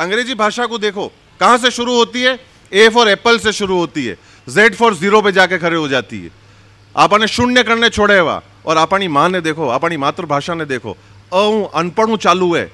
अंग्रेजी भाषा को देखो कहाँ से शुरू होती है ए फॉर एप्पल से शुरू होती है जेड फॉर जीरो पे जाके खड़े हो जाती है आपने शून्य करने छोड़े हुआ और अपनी माँ ने देखो अपनी मातृभाषा ने देखो अ अनपढ़ चालू है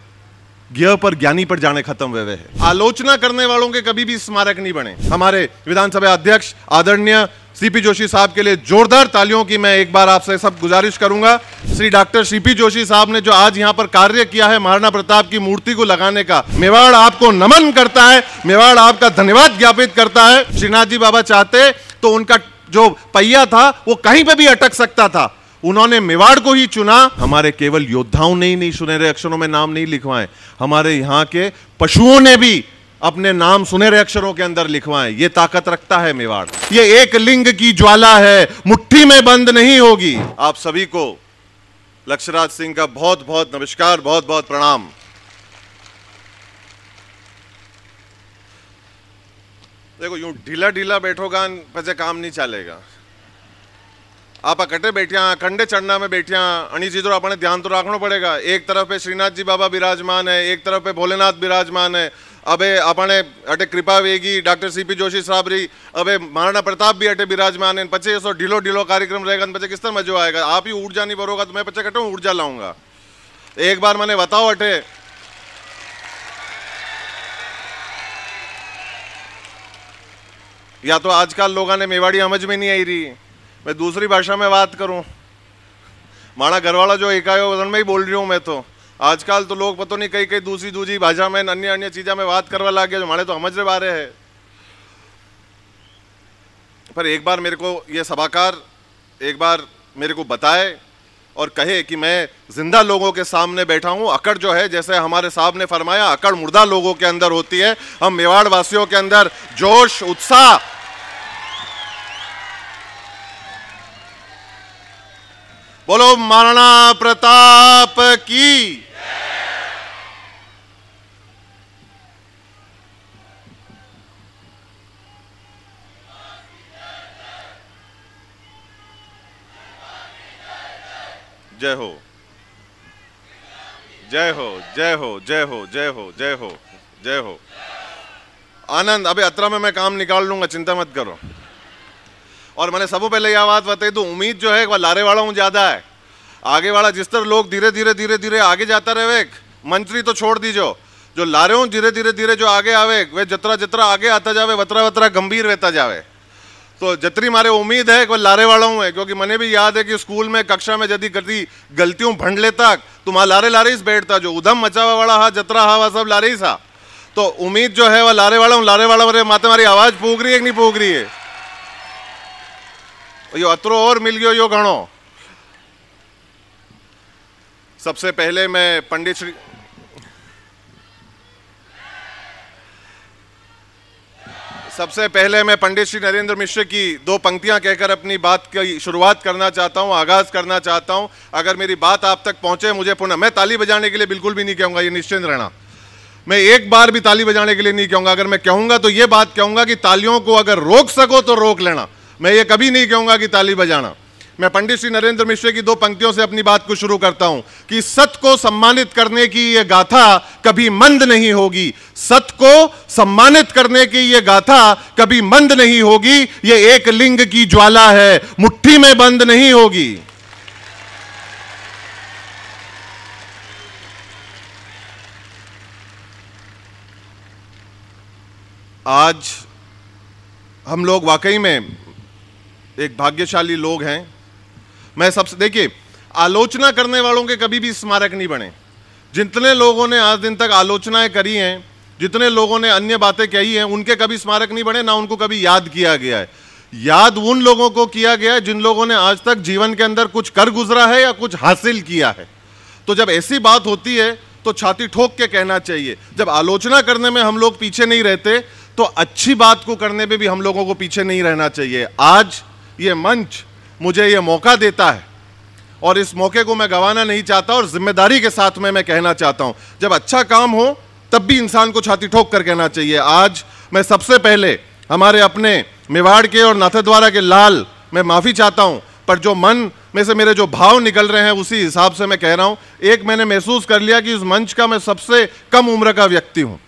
गेह पर ज्ञानी पर जाने खत्म हुए हुए हैं आलोचना करने वालों के कभी भी स्मारक नहीं बने हमारे विधानसभा अध्यक्ष आदरणीय सीपी जोशी साहब के लिए जोरदार तालियों की मैं एक बार आपसे सब गुजारिश करूंगा श्री डॉक्टर सीपी जोशी साहब ने जो आज यहाँ पर कार्य किया है महाराणा प्रताप की मूर्ति को लगाने का मेवाड़ आपको नमन करता है मेवाड़ आपका धन्यवाद ज्ञापित करता है श्रीनाथ जी बाबा चाहते तो उनका जो पहिया था वो कहीं पर भी अटक सकता था उन्होंने मेवाड़ को ही चुना हमारे केवल योद्धाओं ने ही नहीं सुनहरे अक्षरों में नाम नहीं लिखवाए हमारे यहाँ के पशुओं ने भी अपने नाम सुनहरे अक्षरों के अंदर लिखवाए ये ताकत रखता है मेवाड़ ये एक लिंग की ज्वाला है मुट्ठी में बंद नहीं होगी आप सभी को लक्षराज सिंह का बहुत बहुत नमस्कार बहुत बहुत प्रणाम देखो यूं ढीला ढीला बैठोगा पैसे काम नहीं चलेगा आप इकट्ठे बैठिया कंडे चढ़ना में बैठिया अणी चीज़ों तो अपने ध्यान तो रखना पड़ेगा एक तरफ पे श्रीनाथ जी बाबा विराजमान है एक तरफ पे भोलेनाथ विराजमान है अबे अपने अटे कृपा वेगी डॉक्टर सीपी जोशी साहब रही अबे महाराणा प्रताप भी अटे विराजमान है पचे सो ढिलो ढिलो कार्यक्रम रहेगा पचे किस तरह मजो आएगा आप ही ऊर्जा नहीं भरोगा तो मैं पचे कटे ऊर्जा लाऊंगा एक बार मैंने बताओ अटे या तो आजकल लोगों ने मेवाड़ी समझ में नहीं आई रही मैं दूसरी भाषा में बात करूं माना घरवाला जो इकायो वजन में ही बोल रही हूं मैं तो आजकल तो लोग पता नहीं कई कई दूसरी दूसरी भाषा में अन्य अन्य चीज़ों में बात करवा लग गया जो हमारे तो समझ रहे बारे है पर एक बार मेरे को ये सभाकार एक बार मेरे को बताए और कहे कि मैं जिंदा लोगों के सामने बैठा हूं अकड़ जो है जैसे हमारे साहब ने फरमाया अकड़ मुर्दा लोगों के अंदर होती है हम मेवाड़ वासियों के अंदर जोश उत्साह बोलो महाराणा प्रताप की जय हो जय हो जय हो जय हो जय हो जय हो जय हो आनंद अभी अत्रा में मैं काम निकाल लूंगा चिंता मत करो और मैंने सबों पहले यह बात बताई तो उम्मीद जो है लारे वाला हूँ ज़्यादा है आगे वाला जिस तरह लोग धीरे धीरे धीरे धीरे आगे जाता रहे मंत्री तो छोड़ दीजो जो लारे हूँ धीरे धीरे धीरे जो आगे आवे वे जतरा जतरा आगे आता जावे वतरा वतरा गंभीर रहता जावे तो जतरी मारे उम्मीद है कि लारे वाला हूँ क्योंकि मैंने भी याद है कि स्कूल में कक्षा में यदि गलती गलतियों भंड लेता तो वहाँ लारे लारे ही बैठता जो उधम मचावा वाला हा जतरा हा वह सब लारे ही था तो उम्मीद जो है वह लारे वाला हूँ लारे वाला मेरे माता मारी आवाज़ पूग रही है कि नहीं पूग रही है यो अतिरो और मिल गयो यो घणो सबसे पहले मैं पंडित श्री सबसे पहले मैं पंडित श्री नरेंद्र मिश्र की दो पंक्तियां कहकर अपनी बात की शुरुआत करना चाहता हूं आगाज करना चाहता हूं अगर मेरी बात आप तक पहुंचे मुझे पुनः मैं ताली बजाने के लिए बिल्कुल भी नहीं कहूंगा ये निश्चिंत रहना मैं एक बार भी ताली बजाने के लिए नहीं कहूंगा अगर मैं कहूंगा तो ये बात कहूंगा कि तालियों को अगर रोक सको तो रोक लेना मैं ये कभी नहीं कहूँगा कि ताली बजाना मैं पंडित श्री नरेंद्र मिश्र की दो पंक्तियों से अपनी बात को शुरू करता हूं कि सत को सम्मानित करने की यह गाथा कभी मंद नहीं होगी सत को सम्मानित करने की यह गाथा कभी मंद नहीं होगी यह एक लिंग की ज्वाला है मुट्ठी में बंद नहीं होगी आज हम लोग वाकई में एक भाग्यशाली लोग हैं मैं सबसे देखिए आलोचना करने वालों के कभी भी स्मारक नहीं बने जितने लोगों ने आज दिन तक आलोचनाएं करी हैं जितने लोगों ने अन्य बातें कही हैं उनके कभी स्मारक नहीं बने ना उनको कभी याद किया गया है याद उन लोगों को किया गया है जिन लोगों ने आज तक जीवन के अंदर कुछ कर गुजरा है या कुछ हासिल किया है तो जब ऐसी बात होती है तो छाती ठोक के कहना चाहिए जब आलोचना करने में हम लोग पीछे नहीं रहते तो अच्छी बात को करने में भी हम लोगों को पीछे नहीं रहना चाहिए आज ये मंच मुझे ये मौका देता है और इस मौके को मैं गंवाना नहीं चाहता और जिम्मेदारी के साथ में मैं कहना चाहता हूँ जब अच्छा काम हो तब भी इंसान को छाती ठोक कर कहना चाहिए आज मैं सबसे पहले हमारे अपने मेवाड़ के और नाथद्वारा के लाल मैं माफ़ी चाहता हूँ पर जो मन में से मेरे जो भाव निकल रहे हैं उसी हिसाब से मैं कह रहा हूँ एक मैंने महसूस कर लिया कि इस मंच का मैं सबसे कम उम्र का व्यक्ति हूँ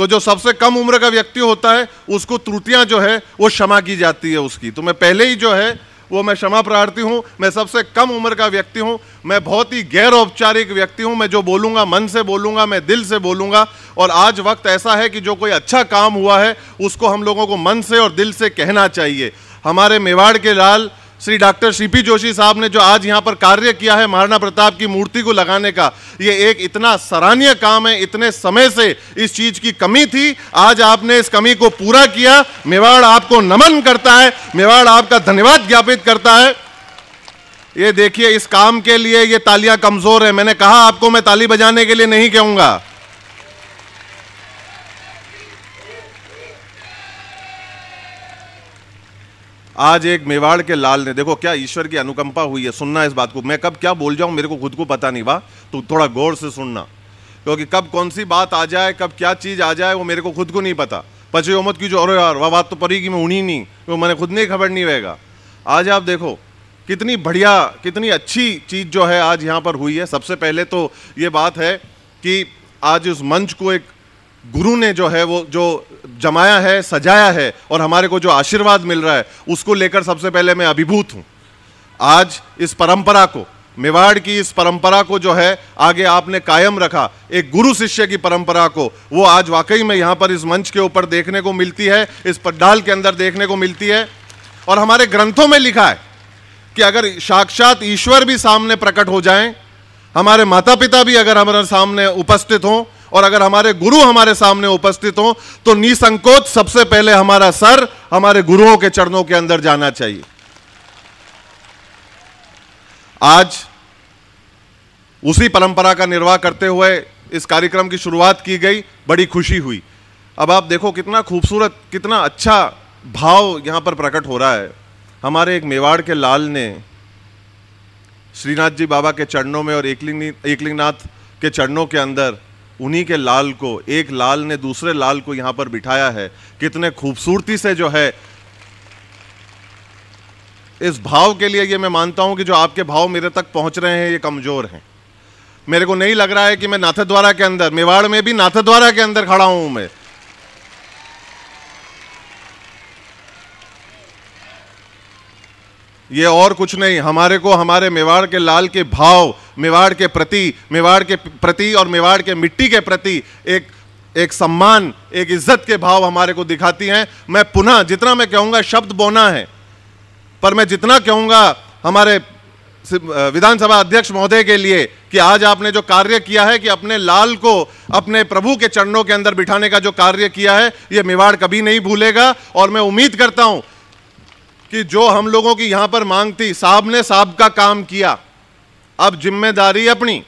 तो जो सबसे कम उम्र का व्यक्ति होता है उसको त्रुटियां जो है वो क्षमा की जाती है उसकी तो मैं पहले ही जो है वो मैं क्षमा प्रार्थी हूँ मैं सबसे कम उम्र का व्यक्ति हूँ मैं बहुत ही गैर औपचारिक व्यक्ति हूँ मैं जो बोलूँगा मन से बोलूँगा मैं दिल से बोलूँगा और आज वक्त ऐसा है कि जो कोई अच्छा काम हुआ है उसको हम लोगों को मन से और दिल से कहना चाहिए हमारे मेवाड़ के लाल श्री डॉक्टर सीपी जोशी साहब ने जो आज यहाँ पर कार्य किया है महाराणा प्रताप की मूर्ति को लगाने का ये एक इतना सराहनीय काम है इतने समय से इस चीज की कमी थी आज आपने इस कमी को पूरा किया मेवाड़ आपको नमन करता है मेवाड़ आपका धन्यवाद ज्ञापित करता है ये देखिए इस काम के लिए ये तालियां कमजोर है मैंने कहा आपको मैं ताली बजाने के लिए नहीं कहूंगा आज एक मेवाड़ के लाल ने देखो क्या ईश्वर की अनुकंपा हुई है सुनना इस बात को मैं कब क्या बोल जाऊँ मेरे को खुद को पता नहीं बा तो थोड़ा गौर से सुनना क्योंकि कब कौन सी बात आ जाए कब क्या चीज़ आ जाए वो मेरे को खुद को नहीं पता पचे उमत की जो और यार वह बात तो पड़ी कि मैं उन्हीं नहीं वो मैंने खुद नहीं खबर नहीं रहेगा आज आप देखो कितनी बढ़िया कितनी अच्छी चीज़ जो है आज यहाँ पर हुई है सबसे पहले तो ये बात है कि आज उस मंच को एक गुरु ने जो है वो जो जमाया है सजाया है और हमारे को जो आशीर्वाद मिल रहा है उसको लेकर सबसे पहले मैं अभिभूत हूँ आज इस परंपरा को मेवाड़ की इस परंपरा को जो है आगे आपने कायम रखा एक गुरु शिष्य की परंपरा को वो आज वाकई में यहाँ पर इस मंच के ऊपर देखने को मिलती है इस पंडाल के अंदर देखने को मिलती है और हमारे ग्रंथों में लिखा है कि अगर साक्षात ईश्वर भी सामने प्रकट हो जाएं, हमारे माता पिता भी अगर हमारे सामने उपस्थित हों और अगर हमारे गुरु हमारे सामने उपस्थित हों तो निसंकोच सबसे पहले हमारा सर हमारे गुरुओं के चरणों के अंदर जाना चाहिए आज उसी परंपरा का निर्वाह करते हुए इस कार्यक्रम की शुरुआत की गई बड़ी खुशी हुई अब आप देखो कितना खूबसूरत कितना अच्छा भाव यहाँ पर प्रकट हो रहा है हमारे एक मेवाड़ के लाल ने श्रीनाथ जी बाबा के चरणों में और एकलिंग एकलिंगनाथ के चरणों के अंदर उन्हीं के लाल को एक लाल ने दूसरे लाल को यहां पर बिठाया है कितने खूबसूरती से जो है इस भाव के लिए ये मैं मानता हूं कि जो आपके भाव मेरे तक पहुंच रहे हैं ये कमज़ोर हैं मेरे को नहीं लग रहा है कि मैं नाथद्वारा के अंदर मेवाड़ में भी नाथद्वारा के अंदर खड़ा हूं मैं ये और कुछ नहीं हमारे को हमारे मेवाड़ के लाल के भाव मेवाड़ के प्रति मेवाड़ के प्रति और मेवाड़ के मिट्टी के प्रति एक एक सम्मान एक इज्जत के भाव हमारे को दिखाती हैं मैं पुनः जितना मैं कहूँगा शब्द बोना है पर मैं जितना कहूँगा हमारे विधानसभा अध्यक्ष महोदय के लिए कि आज आपने जो कार्य किया है कि अपने लाल को अपने प्रभु के चरणों के अंदर बिठाने का जो कार्य किया है ये मेवाड़ कभी नहीं भूलेगा और मैं उम्मीद करता हूँ कि जो हम लोगों की यहां पर मांग थी साहब ने साहब का काम किया अब जिम्मेदारी अपनी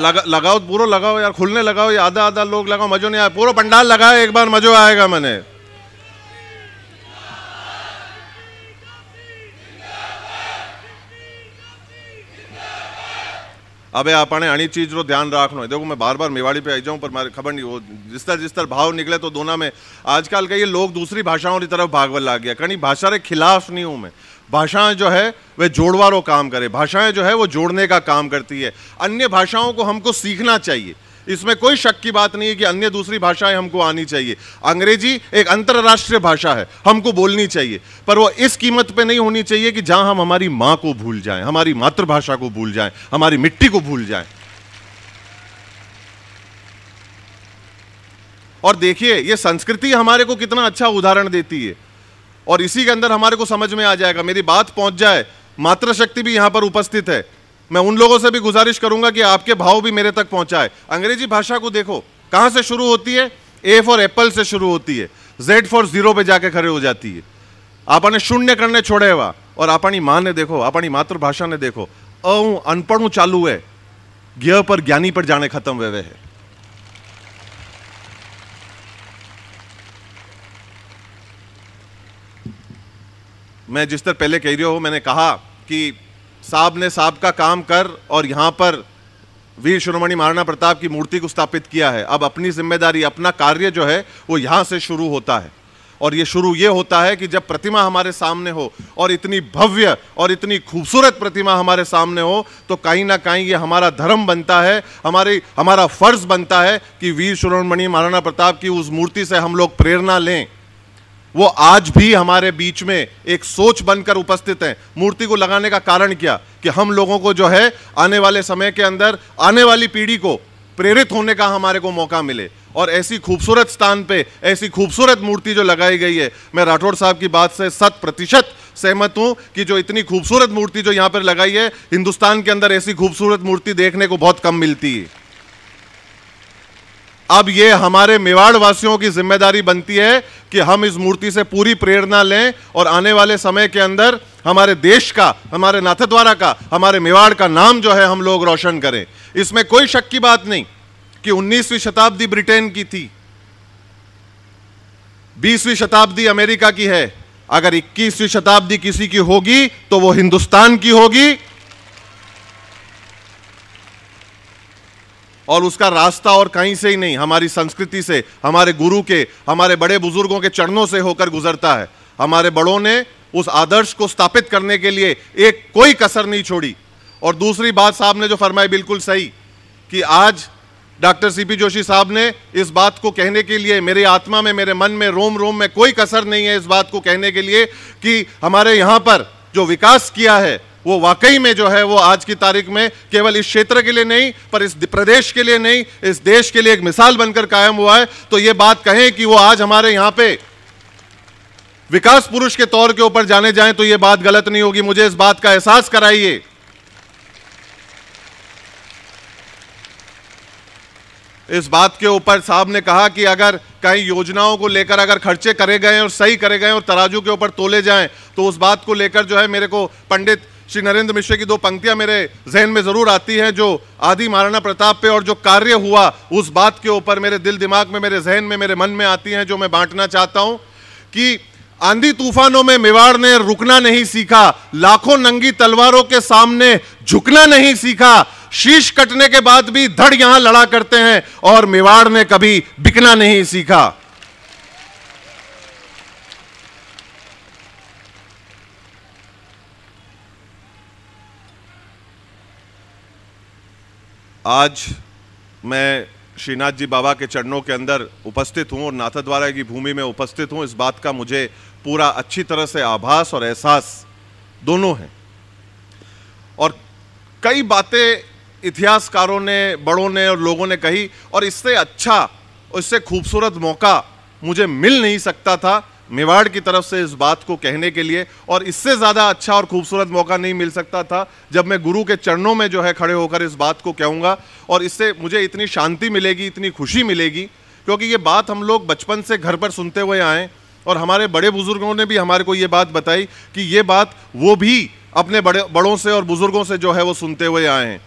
लगा लगाओ पूरा लगाओ यार खुलने लगाओ आधा आधा लोग लगाओ मजो नहीं आया पूरा पंडाल लगाओ एक बार मजो आएगा मैंने अब आप अणी चीज़ रो ध्यान रखना है देखो मैं बार बार मेवाड़ी पे आई जाऊँ पर मेरे खबर नहीं वो जिस तरह जिस तरह भाव निकले तो दोनों में आजकल का ये लोग दूसरी भाषाओं की तरफ भागवल लग गया कहीं भाषा के खिलाफ नहीं हूँ मैं भाषाएं जो है वह जोड़वारों काम करे भाषाएं जो है वो जोड़ने का काम करती है अन्य भाषाओं को हमको सीखना चाहिए इसमें कोई शक की बात नहीं है कि अन्य दूसरी भाषाएं हमको आनी चाहिए अंग्रेजी एक अंतर्राष्ट्रीय भाषा है हमको बोलनी चाहिए पर वो इस कीमत पे नहीं होनी चाहिए कि जहां हम हमारी मां को भूल जाएं हमारी मातृभाषा को भूल जाएं हमारी मिट्टी को भूल जाएं और देखिए ये संस्कृति हमारे को कितना अच्छा उदाहरण देती है और इसी के अंदर हमारे को समझ में आ जाएगा मेरी बात पहुंच जाए मातृशक्ति भी यहां पर उपस्थित है मैं उन लोगों से भी गुजारिश करूंगा कि आपके भाव भी मेरे तक पहुंचाए अंग्रेजी भाषा को देखो कहां से शुरू होती है ए फॉर एप्पल से शुरू होती है जेड फॉर जीरो पे जाके खड़े हो जाती है आपने शून्य करने छोड़े हुआ और अपनी माँ ने देखो अपनी मातृभाषा ने देखो अऊ अनपढ़ चालू है ज्ञ पर ज्ञानी पर जाने खत्म हुए हुए है मैं जिस तरह पहले कह रही हूँ मैंने कहा कि साहब ने साहब का काम कर और यहाँ पर वीर शिरोमणि महाराणा प्रताप की मूर्ति को स्थापित किया है अब अपनी जिम्मेदारी अपना कार्य जो है वो यहाँ से शुरू होता है और ये शुरू ये होता है कि जब प्रतिमा हमारे सामने हो और इतनी भव्य और इतनी खूबसूरत प्रतिमा हमारे सामने हो तो कहीं ना कहीं ये हमारा धर्म बनता है हमारी हमारा फर्ज बनता है कि वीर शिरोमणि महाराणा प्रताप की उस मूर्ति से हम लोग प्रेरणा लें वो आज भी हमारे बीच में एक सोच बनकर उपस्थित हैं मूर्ति को लगाने का कारण क्या कि हम लोगों को जो है आने वाले समय के अंदर आने वाली पीढ़ी को प्रेरित होने का हमारे को मौका मिले और ऐसी खूबसूरत स्थान पे ऐसी खूबसूरत मूर्ति जो लगाई गई है मैं राठौड़ साहब की बात से शत प्रतिशत सहमत हूँ कि जो इतनी खूबसूरत मूर्ति जो यहाँ पर लगाई है हिंदुस्तान के अंदर ऐसी खूबसूरत मूर्ति देखने को बहुत कम मिलती है अब ये हमारे मेवाड़ वासियों की जिम्मेदारी बनती है कि हम इस मूर्ति से पूरी प्रेरणा लें और आने वाले समय के अंदर हमारे देश का हमारे नाथद्वारा का हमारे मेवाड़ का नाम जो है हम लोग रोशन करें इसमें कोई शक की बात नहीं कि 19वीं शताब्दी ब्रिटेन की थी 20वीं शताब्दी अमेरिका की है अगर 21वीं शताब्दी किसी की होगी तो वो हिंदुस्तान की होगी और उसका रास्ता और कहीं से ही नहीं हमारी संस्कृति से हमारे गुरु के हमारे बड़े बुजुर्गों के चरणों से होकर गुजरता है हमारे बड़ों ने उस आदर्श को स्थापित करने के लिए एक कोई कसर नहीं छोड़ी और दूसरी बात साहब ने जो फरमाई बिल्कुल सही कि आज डॉक्टर सीपी जोशी साहब ने इस बात को कहने के लिए मेरी आत्मा में मेरे मन में रोम रोम में कोई कसर नहीं है इस बात को कहने के लिए कि हमारे यहाँ पर जो विकास किया है वो वाकई में जो है वो आज की तारीख में केवल इस क्षेत्र के लिए नहीं पर इस प्रदेश के लिए नहीं इस देश के लिए एक मिसाल बनकर कायम हुआ है तो ये बात कहें कि वो आज हमारे यहाँ पे विकास पुरुष के तौर के ऊपर जाने जाएं तो ये बात गलत नहीं होगी मुझे इस बात का एहसास कराइए इस बात के ऊपर साहब ने कहा कि अगर कई योजनाओं को लेकर अगर खर्चे करे गए और सही करे गए और तराजू के ऊपर तोले जाएं तो उस बात को लेकर जो है मेरे को पंडित श्री नरेंद्र मिश्र की दो पंक्तियां मेरे जहन में ज़रूर आती हैं जो आदि महाराणा प्रताप पे और जो कार्य हुआ उस बात के ऊपर मेरे दिल दिमाग में मेरे जहन में मेरे मन में आती हैं जो मैं बांटना चाहता हूं कि आंधी तूफानों में मेवाड़ ने रुकना नहीं सीखा लाखों नंगी तलवारों के सामने झुकना नहीं सीखा शीश कटने के बाद भी धड़ यहां लड़ा करते हैं और मेवाड़ ने कभी बिकना नहीं सीखा आज मैं श्रीनाथ जी बाबा के चरणों के अंदर उपस्थित हूँ और नाथद्वारा की भूमि में उपस्थित हूँ इस बात का मुझे पूरा अच्छी तरह से आभास और एहसास दोनों है और कई बातें इतिहासकारों ने बड़ों ने और लोगों ने कही और इससे अच्छा और इससे खूबसूरत मौका मुझे मिल नहीं सकता था मेवाड़ की तरफ से इस बात को कहने के लिए और इससे ज़्यादा अच्छा और खूबसूरत मौका नहीं मिल सकता था जब मैं गुरु के चरणों में जो है खड़े होकर इस बात को कहूँगा और इससे मुझे इतनी शांति मिलेगी इतनी खुशी मिलेगी क्योंकि ये बात हम लोग बचपन से घर पर सुनते हुए आएँ और हमारे बड़े बुज़ुर्गों ने भी हमारे को ये बात बताई कि ये बात वो भी अपने बड़े बड़ों से और बुज़ुर्गों से जो है वो सुनते हुए आए हैं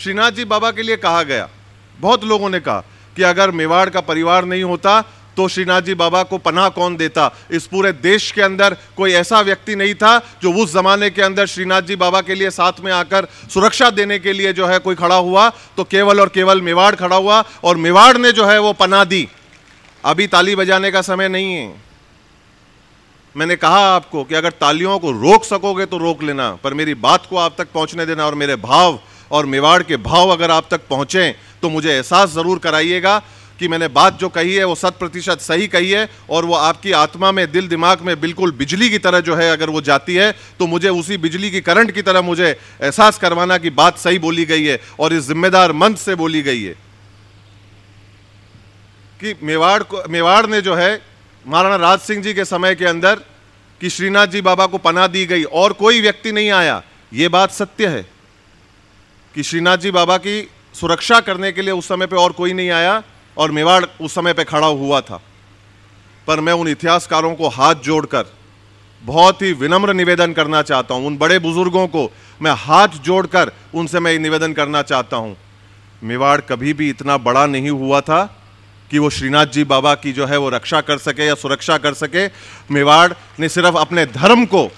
श्रीनाथ जी बाबा के लिए कहा गया बहुत लोगों ने कहा कि अगर मेवाड़ का परिवार नहीं होता तो श्रीनाथ जी बाबा को पनाह कौन देता इस पूरे देश के अंदर कोई ऐसा व्यक्ति नहीं था जो उस जमाने के अंदर श्रीनाथ जी बाबा के लिए साथ में आकर सुरक्षा देने के लिए जो है कोई खड़ा हुआ तो केवल और केवल मेवाड़ खड़ा हुआ और मेवाड़ ने जो है वो पनाह दी अभी ताली बजाने का समय नहीं है मैंने कहा आपको कि अगर तालियों को रोक सकोगे तो रोक लेना पर मेरी बात को आप तक पहुंचने देना और मेरे भाव और मेवाड़ के भाव अगर आप तक पहुंचे तो मुझे एहसास ज़रूर कराइएगा कि मैंने बात जो कही है वो शत प्रतिशत सही कही है और वो आपकी आत्मा में दिल दिमाग में बिल्कुल बिजली की तरह जो है अगर वो जाती है तो मुझे उसी बिजली की करंट की तरह मुझे एहसास करवाना कि बात सही बोली गई है और इस जिम्मेदार मंच से बोली गई है कि मेवाड़ को मेवाड़ ने जो है महाराणा राज सिंह जी के समय के अंदर कि श्रीनाथ जी बाबा को पना दी गई और कोई व्यक्ति नहीं आया ये बात सत्य है कि श्रीनाथ जी बाबा की सुरक्षा करने के लिए उस समय पे और कोई नहीं आया और मेवाड़ उस समय पे खड़ा हुआ था पर मैं उन इतिहासकारों को हाथ जोड़कर बहुत ही विनम्र निवेदन करना चाहता हूं उन बड़े बुजुर्गों को मैं हाथ जोड़कर उनसे मैं निवेदन करना चाहता हूं मेवाड़ कभी भी इतना बड़ा नहीं हुआ था कि वो श्रीनाथ जी बाबा की जो है वो रक्षा कर सके या सुरक्षा कर सके मेवाड़ ने सिर्फ अपने धर्म को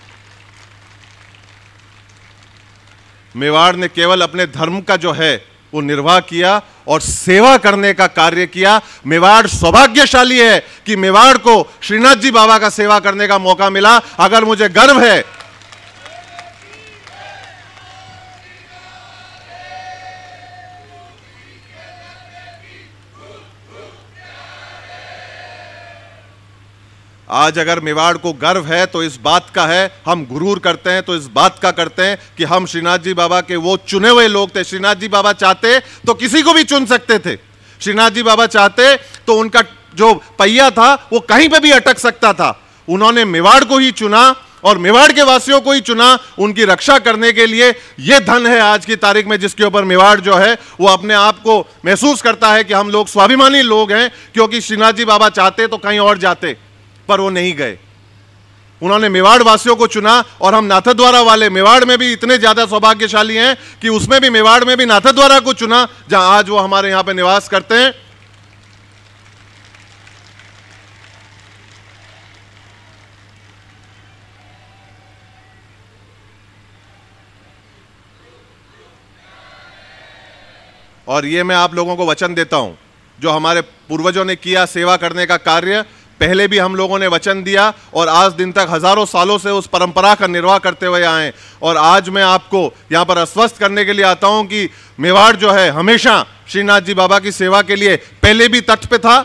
मेवाड़ ने केवल अपने धर्म का जो है वो निर्वाह किया और सेवा करने का कार्य किया मेवाड़ सौभाग्यशाली है कि मेवाड़ को श्रीनाथ जी बाबा का सेवा करने का मौका मिला अगर मुझे गर्व है आज अगर मेवाड़ को गर्व है तो इस बात का है हम गुरूर करते हैं तो इस बात का करते हैं कि हम श्रीनाथ जी बाबा के वो चुने हुए लोग थे श्रीनाथ जी बाबा चाहते तो किसी को भी चुन सकते थे श्रीनाथ जी बाबा चाहते तो उनका जो पहिया था वो कहीं पर भी अटक सकता था उन्होंने मेवाड़ को ही चुना और मेवाड़ के वासियों को ही चुना उनकी रक्षा करने के लिए यह धन है आज की तारीख में जिसके ऊपर मेवाड़ जो है वो अपने आप को महसूस करता है कि हम लोग स्वाभिमानी लोग हैं क्योंकि श्रीनाथ जी बाबा चाहते तो कहीं और जाते पर वो नहीं गए उन्होंने मेवाड़ वासियों को चुना और हम नाथद्वारा वाले मेवाड़ में भी इतने ज़्यादा सौभाग्यशाली हैं कि उसमें भी मेवाड़ में भी नाथद्वारा को चुना जहां आज वो हमारे यहां पर निवास करते हैं और ये मैं आप लोगों को वचन देता हूं जो हमारे पूर्वजों ने किया सेवा करने का कार्य पहले भी हम लोगों ने वचन दिया और आज दिन तक हज़ारों सालों से उस परंपरा का निर्वाह करते हुए आए और आज मैं आपको यहाँ पर आश्वस्त करने के लिए आता हूँ कि मेवाड़ जो है हमेशा श्रीनाथ जी बाबा की सेवा के लिए पहले भी तट पे था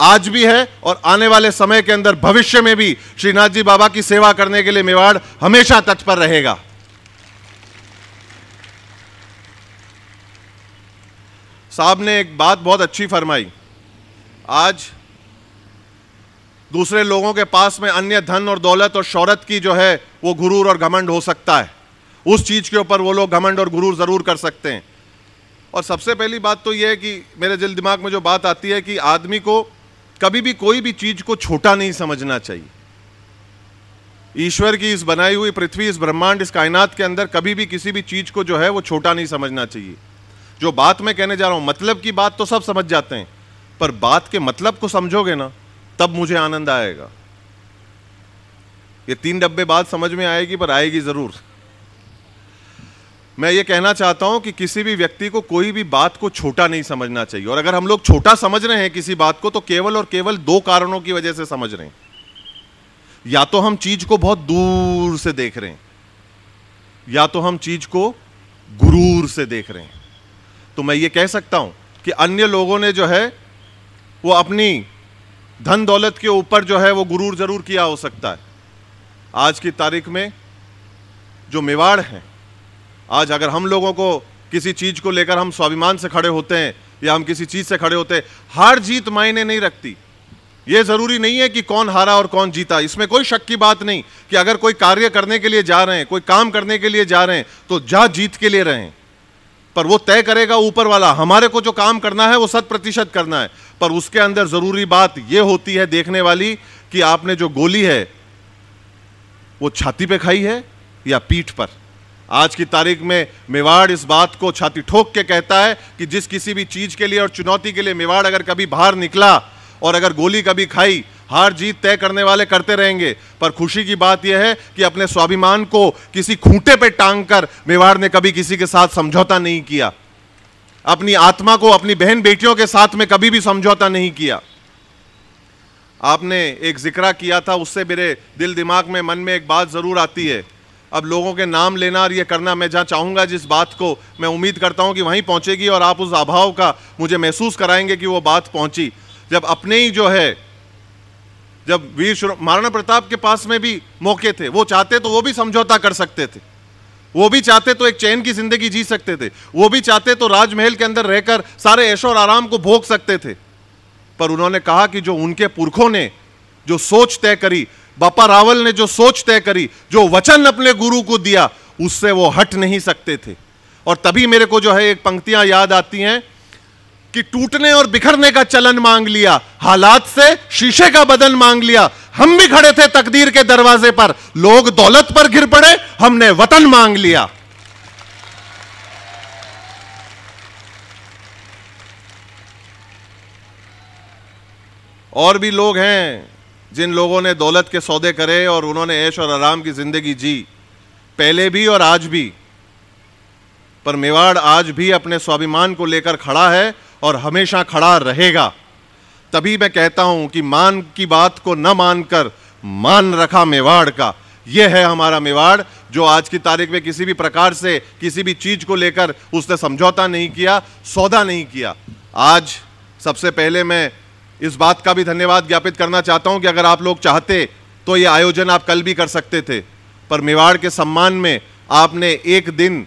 आज भी है और आने वाले समय के अंदर भविष्य में भी श्रीनाथ जी बाबा की सेवा करने के लिए मेवाड़ हमेशा तट पर रहेगा साहब ने एक बात बहुत अच्छी फरमाई आज दूसरे लोगों के पास में अन्य धन और दौलत और शौरत की जो है वो गुरूर और घमंड हो सकता है उस चीज़ के ऊपर वो लोग घमंड और गुरूर ज़रूर कर सकते हैं और सबसे पहली बात तो ये है कि मेरे दिल दिमाग में जो बात आती है कि आदमी को कभी भी कोई भी चीज़ को छोटा नहीं समझना चाहिए ईश्वर की इस बनाई हुई पृथ्वी इस ब्रह्मांड इस कायनात के अंदर कभी भी किसी भी चीज़ को जो है वो छोटा नहीं समझना चाहिए जो बात मैं कहने जा रहा हूँ मतलब की बात तो सब समझ जाते हैं पर बात के मतलब को समझोगे ना तब मुझे आनंद आएगा ये तीन डब्बे बात समझ में आएगी पर आएगी ज़रूर मैं ये कहना चाहता हूं कि किसी भी व्यक्ति को कोई भी बात को छोटा नहीं समझना चाहिए और अगर हम लोग छोटा समझ रहे हैं किसी बात को तो केवल और केवल दो कारणों की वजह से समझ रहे हैं या तो हम चीज को बहुत दूर से देख रहे हैं या तो हम चीज को गुरूर से देख रहे हैं तो मैं ये कह सकता हूं कि अन्य लोगों ने जो है वो अपनी धन दौलत के ऊपर जो है वो गुरूर जरूर किया हो सकता है आज की तारीख में जो मेवाड़ हैं आज अगर हम लोगों को किसी चीज़ को लेकर हम स्वाभिमान से खड़े होते हैं या हम किसी चीज़ से खड़े होते हैं हार जीत मायने नहीं रखती ये ज़रूरी नहीं है कि कौन हारा और कौन जीता इसमें कोई शक की बात नहीं कि अगर कोई कार्य करने के लिए जा रहे हैं कोई काम करने के लिए जा रहे हैं तो जा जीत के लिए रहें पर वो तय करेगा ऊपर वाला हमारे को जो काम करना है वो शत प्रतिशत करना है पर उसके अंदर ज़रूरी बात ये होती है देखने वाली कि आपने जो गोली है वो छाती पे खाई है या पीठ पर आज की तारीख में मेवाड़ इस बात को छाती ठोक के कहता है कि जिस किसी भी चीज़ के लिए और चुनौती के लिए मेवाड़ अगर कभी बाहर निकला और अगर गोली कभी खाई हार जीत तय करने वाले करते रहेंगे पर खुशी की बात यह है कि अपने स्वाभिमान को किसी खूंटे पर टांग कर मेवाड़ ने कभी किसी के साथ समझौता नहीं किया अपनी आत्मा को अपनी बहन बेटियों के साथ में कभी भी समझौता नहीं किया आपने एक जिक्रा किया था उससे मेरे दिल दिमाग में मन में एक बात ज़रूर आती है अब लोगों के नाम लेना और ये करना मैं जहाँ चाहूँगा जिस बात को मैं उम्मीद करता हूँ कि वहीं पहुँचेगी और आप उस अभाव का मुझे महसूस कराएंगे कि वो बात पहुँची जब अपने ही जो है जब वीर महाराणा प्रताप के पास में भी मौके थे वो चाहते तो वो भी समझौता कर सकते थे वो भी चाहते तो एक चैन की जिंदगी जी सकते थे वो भी चाहते तो राजमहल के अंदर रहकर सारे ऐशो और आराम को भोग सकते थे पर उन्होंने कहा कि जो उनके पुरखों ने जो सोच तय करी बापा रावल ने जो सोच तय करी जो वचन अपने गुरु को दिया उससे वो हट नहीं सकते थे और तभी मेरे को जो है एक पंक्तियां याद आती हैं कि टूटने और बिखरने का चलन मांग लिया हालात से शीशे का बदन मांग लिया हम भी खड़े थे तकदीर के दरवाजे पर लोग दौलत पर गिर पड़े हमने वतन मांग लिया और भी लोग हैं जिन लोगों ने दौलत के सौदे करे और उन्होंने ऐश और आराम की जिंदगी जी पहले भी और आज भी पर मेवाड़ आज भी अपने स्वाभिमान को लेकर खड़ा है और हमेशा खड़ा रहेगा तभी मैं कहता हूं कि मान की बात को न मानकर मान रखा मेवाड़ का यह है हमारा मेवाड़ जो आज की तारीख में किसी भी प्रकार से किसी भी चीज को लेकर उसने समझौता नहीं किया सौदा नहीं किया आज सबसे पहले मैं इस बात का भी धन्यवाद ज्ञापित करना चाहता हूं कि अगर आप लोग चाहते तो ये आयोजन आप कल भी कर सकते थे पर मेवाड़ के सम्मान में आपने एक दिन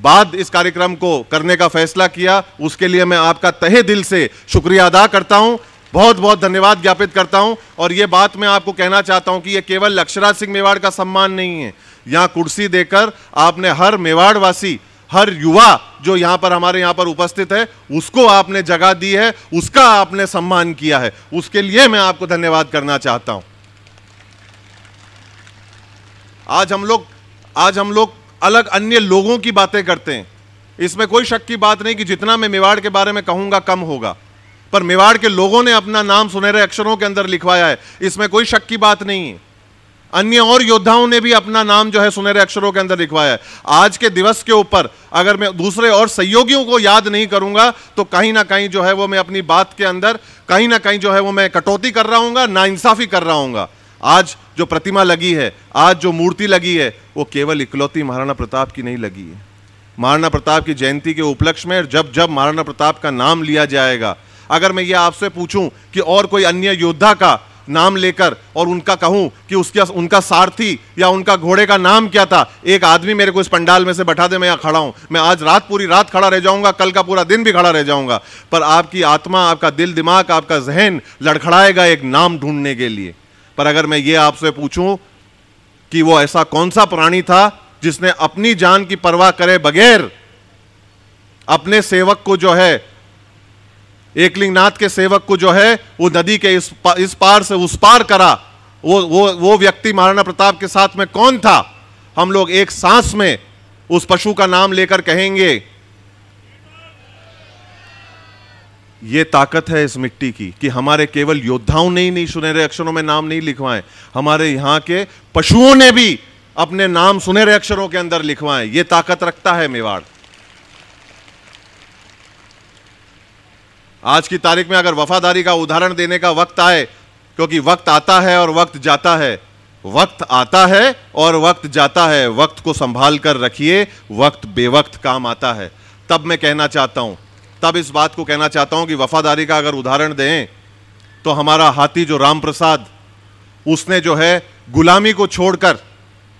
बाद इस कार्यक्रम को करने का फैसला किया उसके लिए मैं आपका तहे दिल से शुक्रिया अदा करता हूं बहुत बहुत धन्यवाद ज्ञापित करता हूं और ये बात मैं आपको कहना चाहता हूं कि ये केवल लक्षराज सिंह मेवाड़ का सम्मान नहीं है यहाँ कुर्सी देकर आपने हर मेवाड़वासी हर युवा जो यहाँ पर हमारे यहाँ पर उपस्थित है उसको आपने जगह दी है उसका आपने सम्मान किया है उसके लिए मैं आपको धन्यवाद करना चाहता हूँ आज हम लोग आज हम लोग अलग अन्य लोगों की बातें करते हैं इसमें कोई शक की बात नहीं कि जितना मैं मेवाड़ के बारे में कहूंगा कम होगा पर मेवाड़ के लोगों ने अपना नाम सुनहरे अक्षरों के अंदर लिखवाया है इसमें कोई शक की बात नहीं है अन्य और योद्धाओं ने भी अपना नाम जो है सुनहरे अक्षरों के अंदर लिखवाया है आज के दिवस के ऊपर अगर मैं दूसरे और सहयोगियों को याद नहीं करूंगा तो कहीं ना कहीं जो है वो मैं अपनी बात के अंदर कहीं ना कहीं जो है वो मैं कटौती कर रहा हूँ ना इंसाफी कर रहा हूँ आज जो प्रतिमा लगी है आज जो मूर्ति लगी है वो केवल इकलौती महाराणा प्रताप की नहीं लगी है महाराणा प्रताप की जयंती के उपलक्ष्य में जब जब महाराणा प्रताप का नाम लिया जाएगा अगर मैं ये आपसे पूछूं कि और कोई अन्य योद्धा का नाम लेकर और उनका कहूं कि उसके उनका सारथी या उनका घोड़े का नाम क्या था एक आदमी मेरे को इस पंडाल में से बैठा दे मैं यहाँ खड़ा हूं मैं आज रात पूरी रात खड़ा रह जाऊंगा कल का पूरा दिन भी खड़ा रह जाऊंगा पर आपकी आत्मा आपका दिल दिमाग आपका जहन लड़खड़ाएगा एक नाम ढूंढने के लिए पर अगर मैं ये आपसे पूछूं कि वो ऐसा कौन सा प्राणी था जिसने अपनी जान की परवाह करे बगैर अपने सेवक को जो है एकलिंगनाथ के सेवक को जो है वो नदी के इस पा, इस पार से उस पार करा वो वो वो व्यक्ति महाराणा प्रताप के साथ में कौन था हम लोग एक सांस में उस पशु का नाम लेकर कहेंगे ये ताकत है इस मिट्टी की कि हमारे केवल योद्धाओं ने ही नहीं सुनहरे अक्षरों में नाम नहीं लिखवाए हमारे यहाँ के पशुओं ने भी अपने नाम सुनहरे अक्षरों के अंदर लिखवाए ये ताकत रखता है मेवाड़ आज की तारीख में अगर वफादारी का उदाहरण देने का वक्त आए क्योंकि वक्त आता है और वक्त जाता है वक्त आता है और वक्त जाता है वक्त को संभाल कर रखिए वक्त बेवक्त काम आता है तब मैं कहना चाहता हूं तब इस बात को कहना चाहता हूं कि वफादारी का अगर उदाहरण दें तो हमारा हाथी जो राम प्रसाद उसने जो है गुलामी को छोड़कर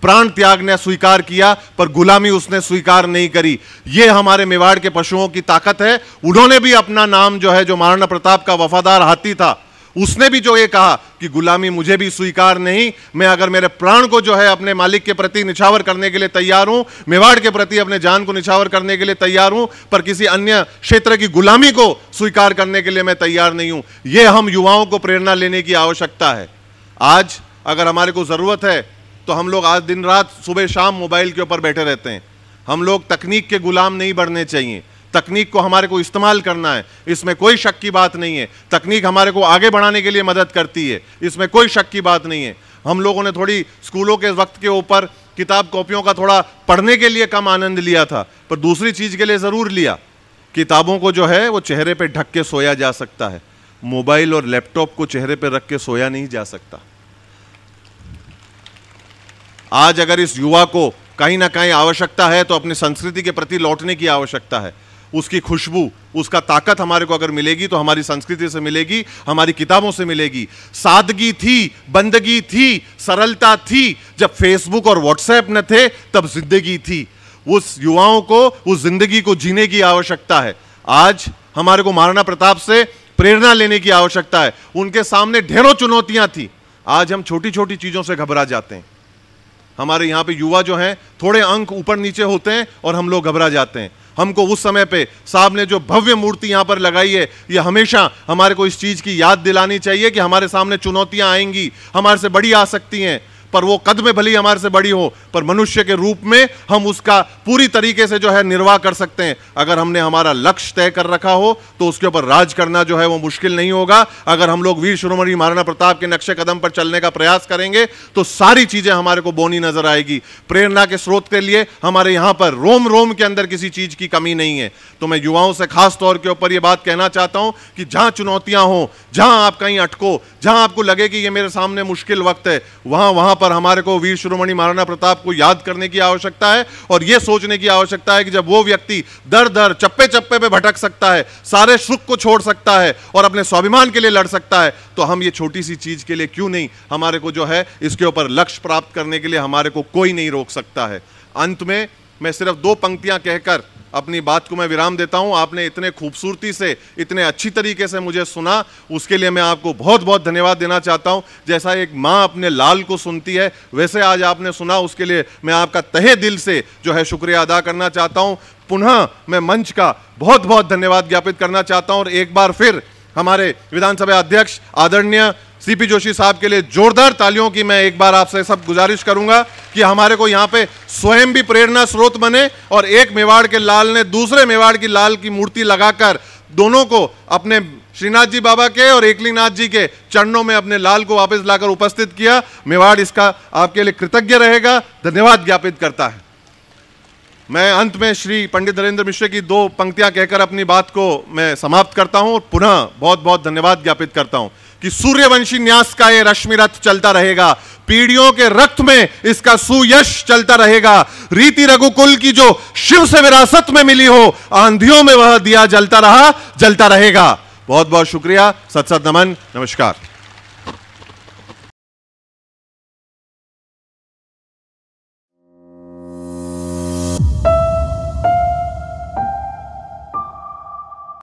प्राण त्याग ने स्वीकार किया पर गुलामी उसने स्वीकार नहीं करी यह हमारे मेवाड़ के पशुओं की ताकत है उन्होंने भी अपना नाम जो है जो महाराणा प्रताप का वफादार हाथी था उसने भी जो ये कहा कि गुलामी मुझे भी स्वीकार नहीं मैं अगर मेरे प्राण को जो है अपने मालिक के प्रति निछावर करने के लिए तैयार हूं मेवाड़ के प्रति अपने जान को निछावर करने के लिए तैयार हूं पर किसी अन्य क्षेत्र की गुलामी को स्वीकार करने के लिए मैं तैयार नहीं हूं यह हम युवाओं को प्रेरणा लेने की आवश्यकता है आज अगर हमारे को ज़रूरत है तो हम लोग आज दिन रात सुबह शाम मोबाइल के ऊपर बैठे रहते हैं हम लोग तकनीक के गुलाम नहीं बढ़ने चाहिए तकनीक को हमारे को इस्तेमाल करना है इसमें कोई शक की बात नहीं है तकनीक हमारे को आगे बढ़ाने के लिए मदद करती है इसमें कोई शक की बात नहीं है हम लोगों ने थोड़ी स्कूलों के वक्त के ऊपर किताब कॉपियों का थोड़ा पढ़ने के लिए कम आनंद लिया था पर दूसरी चीज़ के लिए ज़रूर लिया किताबों को जो है वो चेहरे पर ढक के सोया जा सकता है मोबाइल और लैपटॉप को चेहरे पर रख के सोया नहीं जा सकता आज अगर इस युवा को कहीं ना कहीं आवश्यकता है तो अपनी संस्कृति के प्रति लौटने की आवश्यकता है उसकी खुशबू उसका ताकत हमारे को अगर मिलेगी तो हमारी संस्कृति से मिलेगी हमारी किताबों से मिलेगी सादगी थी बंदगी थी सरलता थी जब फेसबुक और व्हाट्सएप न थे तब जिंदगी थी उस युवाओं को उस जिंदगी को जीने की आवश्यकता है आज हमारे को महाराणा प्रताप से प्रेरणा लेने की आवश्यकता है उनके सामने ढेरों चुनौतियां थी आज हम छोटी छोटी चीज़ों से घबरा जाते हैं हमारे यहाँ पे युवा जो हैं थोड़े अंक ऊपर नीचे होते हैं और हम लोग घबरा जाते हैं हमको उस समय पे साहब ने जो भव्य मूर्ति यहाँ पर लगाई है ये हमेशा हमारे को इस चीज़ की याद दिलानी चाहिए कि हमारे सामने चुनौतियाँ आएंगी हमारे से बड़ी आ सकती हैं पर वो कद में भली हमारे से बड़ी हो पर मनुष्य के रूप में हम उसका पूरी तरीके से जो है निर्वाह कर सकते हैं अगर हमने हमारा लक्ष्य तय कर रखा हो तो उसके ऊपर राज करना जो है वो मुश्किल नहीं होगा अगर हम लोग वीर शुरुमणि महाराणा प्रताप के नक्शे कदम पर चलने का प्रयास करेंगे तो सारी चीज़ें हमारे को बोनी नजर आएगी प्रेरणा के स्रोत के लिए हमारे यहां पर रोम रोम के अंदर किसी चीज़ की कमी नहीं है तो मैं युवाओं से खास तौर के ऊपर ये बात कहना चाहता हूं कि जहां चुनौतियां हो जहां आप कहीं अटको जहां आपको लगे कि ये मेरे सामने मुश्किल वक्त है वहां वहां पर हमारे को वीर शिरोमणि महाराणा प्रताप को याद करने की आवश्यकता है और यह सोचने की आवश्यकता है कि जब वो व्यक्ति दर दर चप्पे चप्पे पे भटक सकता है सारे सुख को छोड़ सकता है और अपने स्वाभिमान के लिए लड़ सकता है तो हम ये छोटी सी चीज के लिए क्यों नहीं हमारे को जो है इसके ऊपर लक्ष्य प्राप्त करने के लिए हमारे को कोई नहीं रोक सकता है अंत में मैं सिर्फ दो पंक्तियां कहकर अपनी बात को मैं विराम देता हूं आपने इतने खूबसूरती से इतने अच्छी तरीके से मुझे सुना उसके लिए मैं आपको बहुत बहुत धन्यवाद देना चाहता हूं जैसा एक माँ अपने लाल को सुनती है वैसे आज आपने सुना उसके लिए मैं आपका तहे दिल से जो है शुक्रिया अदा करना चाहता हूँ पुनः मैं मंच का बहुत बहुत धन्यवाद ज्ञापित करना चाहता हूँ और एक बार फिर हमारे विधानसभा अध्यक्ष आदरणीय सीपी जोशी साहब के लिए जोरदार तालियों की मैं एक बार आपसे सब गुजारिश करूंगा कि हमारे को यहाँ पे स्वयं भी प्रेरणा स्रोत बने और एक मेवाड़ के लाल ने दूसरे मेवाड़ की लाल की मूर्ति लगाकर दोनों को अपने श्रीनाथ जी बाबा के और एकलीनाथ जी के चरणों में अपने लाल को वापस लाकर उपस्थित किया मेवाड़ इसका आपके लिए कृतज्ञ रहेगा धन्यवाद ज्ञापित करता है मैं अंत में श्री पंडित नरेंद्र मिश्र की दो पंक्तियां कहकर अपनी बात को मैं समाप्त करता हूं और पुनः बहुत बहुत धन्यवाद ज्ञापित करता हूं कि सूर्यवंशी न्यास का यह रश्मि रथ चलता रहेगा पीढ़ियों के रक्त में इसका सुयश चलता रहेगा रीति रघुकुल की जो शिव से विरासत में मिली हो आंधियों में वह दिया जलता रहा जलता रहेगा बहुत बहुत शुक्रिया सत सत नमन नमस्कार